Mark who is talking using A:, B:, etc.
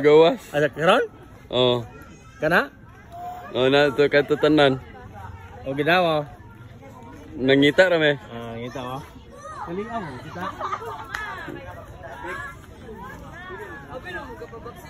A: gawas. Ada keron? Oh. Kana? Oh, na to kata tenan. Oh, kita wah. ra ramai.
B: Ah, ngita wa. Kali kita.
C: Apa nak muka